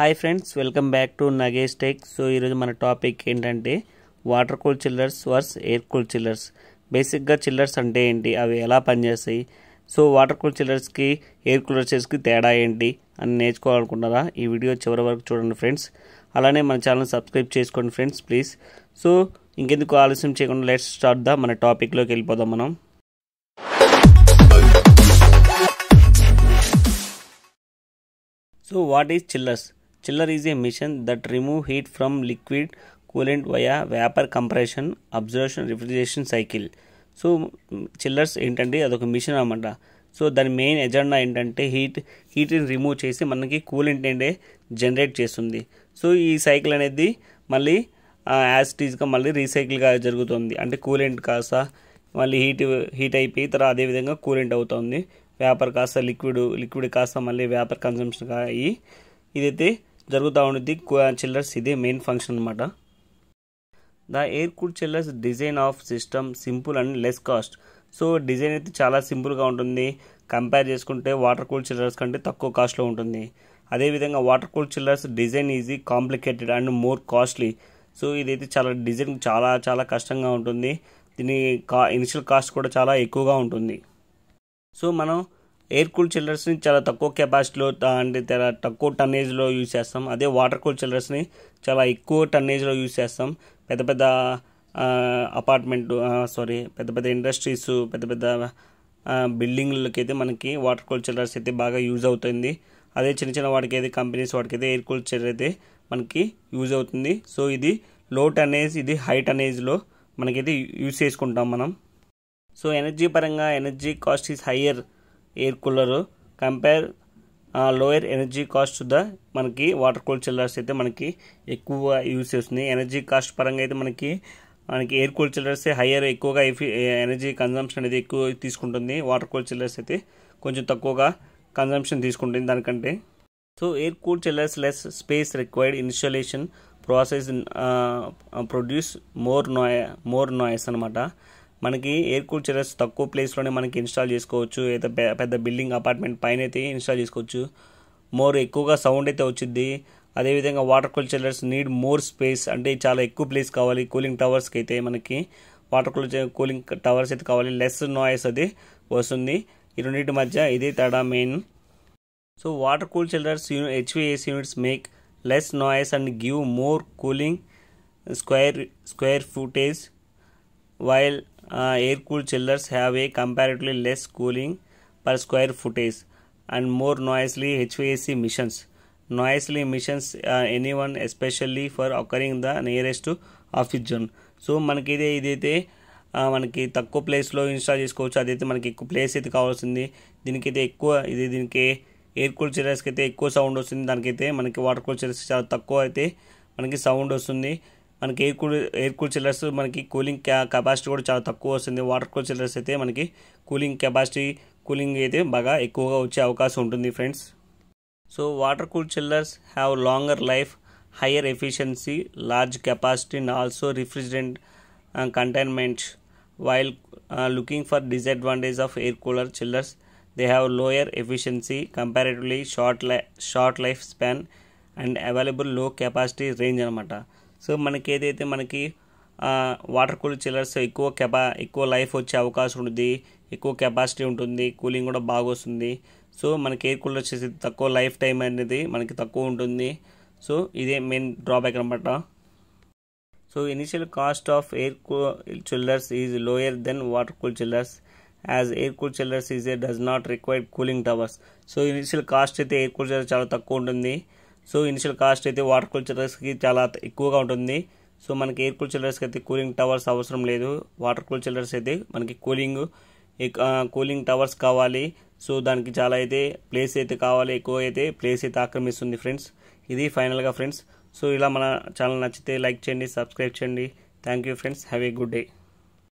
Hi friends welcome back to Nagesh tech so ఈరోజు మన topic ఏంటంటే water cool chillers versus air cool chillers బేసిక్గా chillers అంటే ఏంటి అవి ఎలా పనిచేస్తాయి సో వాటర్ కూల్ చిల్లర్స్కి ఎయిర్ కూలర్ చిల్లర్స్కి తేడా ఏంటి అని నేర్చుకోవాలనుకున్నారా ఈ వీడియో చివరి వరకు చూడండి ఫ్రెండ్స్ అలానే మన ఛానల్ సబ్స్క్రైబ్ చేసుకోండి ఫ్రెండ్స్ ప్లీజ్ సో ఇంకెందుకు ఆలస్యం చేయకుండా లెట్స్ స్టార్ట్ దా మన టాపిక్లోకి వెళ్ళిపోదాం మనం so what is chillers Chiller is a machine that remove heat from liquid coolant via vapor compression, absorption, refrigeration cycle. So chillers ఏంటంటే అదొక మిషన్ అనమాట సో దాని మెయిన్ ఎజెండా ఏంటంటే హీట్ హీట్ని రిమూవ్ చేసి మనకి కూలెంట్ అంటే జనరేట్ చేస్తుంది సో ఈ సైకిల్ అనేది మళ్ళీ యాజ్ టీజ్గా మళ్ళీ రీసైకిల్గా జరుగుతుంది అంటే కూలెంట్ కాస్త మళ్ళీ హీట్ హీట్ అయిపోయి తర్వాత అదేవిధంగా కూలెంట్ అవుతుంది వ్యాపార్ కాస్త లిక్విడ్ లిక్విడ్ కాస్త మళ్ళీ వ్యాపర్ కన్సంప్షన్ అయ్యి ఇదైతే జరుగుతూ ఉంటుంది చిల్లర్స్ ఇదే మెయిన్ ఫంక్షన్ అనమాట the air cool chillers design of system simple and less cost so design అయితే చాలా సింపుల్గా ఉంటుంది కంపేర్ చేసుకుంటే వాటర్ కూల్ చిల్లర్స్ కంటే తక్కువ కాస్ట్లో ఉంటుంది అదేవిధంగా water cool chillers design easy complicated and more costly so ఇదైతే చాలా డిజైన్ చాలా చాలా కష్టంగా ఉంటుంది దీని కా ఇనిషియల్ కాస్ట్ కూడా చాలా ఎక్కువగా ఉంటుంది సో మనం ఎయిర్ కూల్ చిల్లర్స్ని చాలా తక్కువ కెపాసిటీలో అంటే చాలా తక్కువ టన్నేజ్లో యూజ్ చేస్తాం అదే వాటర్ కూల్ చిల్లర్స్ని చాలా ఎక్కువ టన్నేజ్లో యూజ్ చేస్తాం పెద్ద పెద్ద అపార్ట్మెంట్ సారీ పెద్ద పెద్ద ఇండస్ట్రీస్ పెద్ద పెద్ద బిల్డింగ్లకి అయితే మనకి వాటర్ కూల్ చిల్లర్స్ అయితే బాగా యూజ్ అవుతుంది అదే చిన్న చిన్న వాటికి అయితే కంపెనీస్ వాటికి అయితే ఎయిర్ కూల్ చిల్లర్ అయితే మనకి యూజ్ అవుతుంది సో ఇది లో టనేజ్ ఇది హై టనేజ్లో మనకైతే యూజ్ చేసుకుంటాం మనం సో ఎనర్జీ పరంగా energy cost is higher air cooler compare lower energy cost the మనకి వాటర్ కూల్ చిల్లర్స్ అయితే మనకి ఎక్కువ యూస్ చేస్తుంది ఎనర్జీ కాస్ట్ పరంగా అయితే మనకి మనకి ఎయిర్ కూల్ చిల్లర్స్ హయ్యర్ ఎక్కువగా ఎనర్జీ కన్జంప్షన్ అనేది ఎక్కువ తీసుకుంటుంది వాటర్ కూల్ చిల్లర్స్ అయితే కొంచెం తక్కువగా కన్జంప్షన్ తీసుకుంటుంది దానికంటే so air cool chillers less space required installation process produce more noise more noise అనమాట మనకి ఎయిర్ కూల్ కూల్చరస్ తక్కువ ప్లేస్లోనే మనకి ఇన్స్టాల్ చేసుకోవచ్చు అయితే పెద్ద బిల్డింగ్ అపార్ట్మెంట్ పైన అయితే ఇన్స్టాల్ చేసుకోవచ్చు మోర్ ఎక్కువగా సౌండ్ అయితే వచ్చింది అదేవిధంగా water cool chillers need more space అంటే చాలా ఎక్కువ ప్లేస్ కావాలి కూలింగ్ టవర్స్కి అయితే మనకి వాటర్ కూల్ కూలింగ్ టవర్స్ అయితే కావాలి లెస్ నాయిస్ అది వస్తుంది ఈ రెండింటి మధ్య ఇదే తేడా main so water cool chillers HVAC units make less noise and give more cooling square square footage while air cooled chillers have a comparatively less cooling per square footage and more noisily HVAC emissions. Noisily emissions uh, anyone especially for occurring the nearest to office zone so మనకైతే ఇదైతే మనకి తక్కువ ప్లేస్లో install చేసుకోవచ్చు అదైతే మనకి ఎక్కువ place అయితే కావాల్సింది దీనికైతే ఎక్కువ ఇది దీనికి ఎయిర్ కూల్ చీరస్కి అయితే ఎక్కువ సౌండ్ వస్తుంది దానికైతే మనకి వాటర్ కూల్ చీరస్ చాలా తక్కువ అయితే మనకి సౌండ్ వస్తుంది మనకి air cool air cool chillers మనకి కూలింగ్ క్యా కెపాసిటీ కూడా చాలా తక్కువ వస్తుంది వాటర్ కూల్ చిల్లర్స్ అయితే మనకి కూలింగ్ కెపాసిటీ కూలింగ్ అయితే బాగా ఎక్కువగా వచ్చే అవకాశం ఉంటుంది friends so water cool chillers have longer life higher efficiency large capacity and also refrigerant containment while looking for disadvantage of air cooler chillers they have lower efficiency comparatively short life short life span and available low capacity range అనమాట so మనకి ఏదైతే మనకి water cool chillers ఎక్కువ కెపా ఎక్కువ life వచ్చే అవకాశం ఉంటుంది ఎక్కువ కెపాసిటీ ఉంటుంది కూలింగ్ కూడా బాగా వస్తుంది సో మనకి ఎయిర్ కూలర్ వచ్చేసి తక్కువ లైఫ్ టైం అనేది మనకి తక్కువ ఉంటుంది సో ఇదే మెయిన్ డ్రాబ్యాక్ అనమాట so initial cost of air cool chillers is lower than water cool chillers as air cool chillers is a does not require cooling towers so initial cost అయితే air cool chiller చాలా తక్కువ ఉంటుంది so initial cost అయితే water చిల్లర్స్కి చాలా ఎక్కువగా ఉంటుంది so మనకి ఎయిర్ కూల్ చిల్లర్స్కి అయితే కూలింగ్ టవర్స్ అవసరం లేదు వాటర్ కూల్ చిల్లర్స్ అయితే మనకి కూలింగ్ కూలింగ్ టవర్స్ కావాలి సో దానికి చాలా అయితే ప్లేస్ అయితే కావాలి ఎక్కువ అయితే ప్లేస్ అయితే ఆక్రమిస్తుంది ఫ్రెండ్స్ ఇది ఫైనల్గా ఫ్రెండ్స్ సో ఇలా మన ఛానల్ నచ్చితే లైక్ చేయండి సబ్స్క్రైబ్ చేయండి thank you friends have a good day